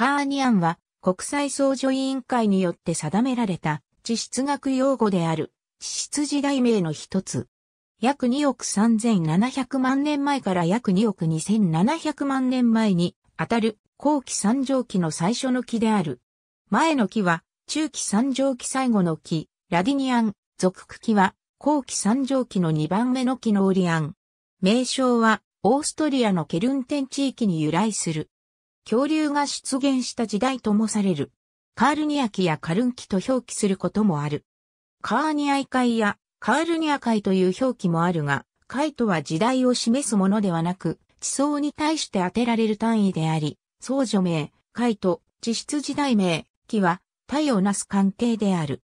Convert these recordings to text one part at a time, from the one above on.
カーニアンは国際相助委員会によって定められた地質学用語である地質時代名の一つ。約2億3700万年前から約2億2700万年前にあたる後期三畳期の最初の期である。前の期は中期三畳期最後の期、ラディニアン、属区期は後期三畳期の2番目の期のオリアン。名称はオーストリアのケルンテン地域に由来する。恐竜が出現した時代ともされる。カールニア紀やカルン紀と表記することもある。カーニアイ海やカールニア海という表記もあるが、海とは時代を示すものではなく、地層に対して当てられる単位であり、創除名、海と地質時代名、紀は、体をなす関係である。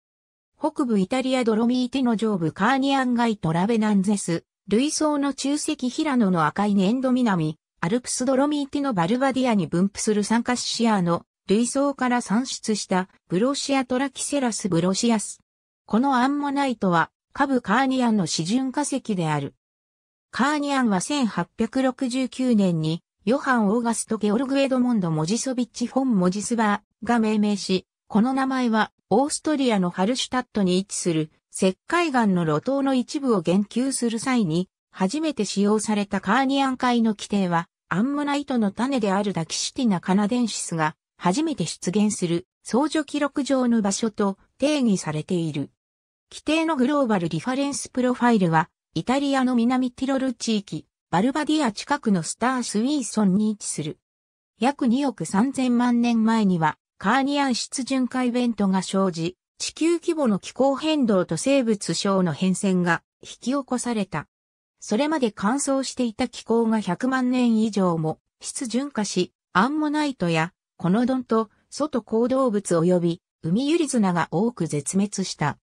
北部イタリアドロミーテの上部カーニアンガイトラベナンゼス、類層の中石平野の赤い粘土南、アルプスドロミーティのバルバディアに分布する酸化シアの類層から産出したブロシアトラキセラスブロシアス。このアンモナイトは下部カーニアンの始純化石である。カーニアンは1869年にヨハン・オーガスト・ゲオルグ・エドモンド・モジソビッチ・フォン・モジスバーが命名し、この名前はオーストリアのハルシュタットに位置する石灰岩の露頭の一部を言及する際に初めて使用されたカーニアン海の規定は、アンモナイトの種であるダキシティナカナデンシスが、初めて出現する相除記録上の場所と定義されている。規定のグローバルリファレンスプロファイルは、イタリアの南ティロル地域、バルバディア近くのスタースウィーソンに位置する。約2億3000万年前には、カーニアン湿巡回ベントが生じ、地球規模の気候変動と生物症の変遷が引き起こされた。それまで乾燥していた気候が100万年以上も湿潤化し、アンモナイトやコノドンと外行動物及び海ユリズナが多く絶滅した。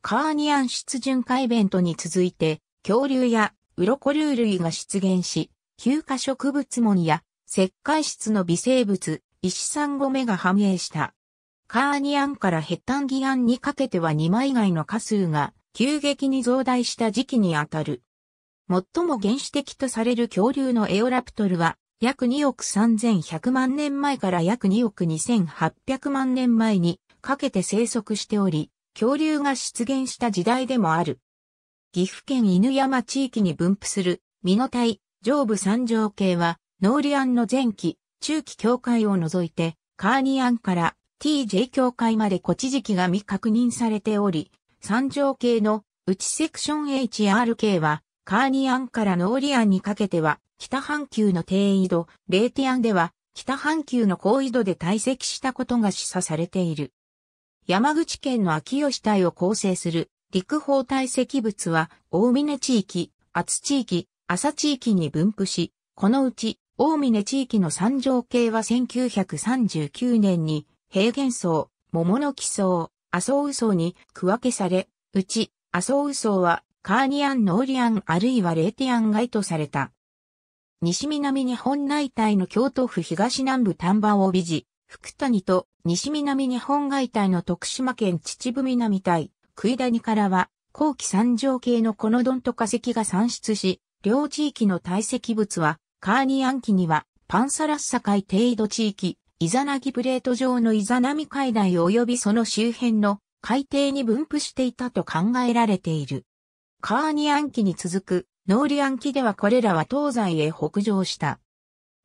カーニアン湿潤化イベントに続いて、恐竜やウロコ竜類が出現し、休暇植物門や石灰質の微生物、石産後目が繁栄した。カーニアンからヘッタンギアンにかけては2枚以外の家数が急激に増大した時期にあたる。最も原始的とされる恐竜のエオラプトルは、約2億3100万年前から約2億2800万年前にかけて生息しており、恐竜が出現した時代でもある。岐阜県犬山地域に分布する、ミノタイ、上部三条系は、ノーリアンの前期、中期境界を除いて、カーニアンから TJ 境界まで古地時期が未確認されており、三条系の内セクション HR k は、カーニアンからノーリアンにかけては、北半球の低緯度、レーティアンでは、北半球の高緯度で堆積したことが示唆されている。山口県の秋吉帯を構成する陸砲堆積物は、大峰地域、厚地域、浅地域に分布し、このうち、大峰地域の三条系は1939年に、平原層、桃の木層、麻生層に区分けされ、うち、麻生層はカーニアン・ノーリアンあるいはレーティアン街とされた。西南日本内帯の京都府東南部丹波帯地、福谷と西南日本外帯の徳島県秩父南帯、食い谷からは、後期三条系のコノドンと化石が産出し、両地域の堆積物は、カーニアン期には、パンサラッサ海程度地域、イザナギプレート上のイザナミ海台及びその周辺の海底に分布していたと考えられている。カーニアン期に続くノーリアン期ではこれらは東西へ北上した。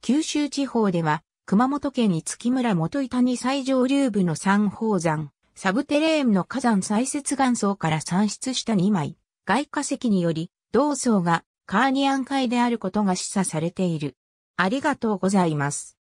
九州地方では熊本県に月村元板に最上流部の三宝山、サブテレーンの火山採雪岩層から産出した2枚、外化石により、同層がカーニアン海であることが示唆されている。ありがとうございます。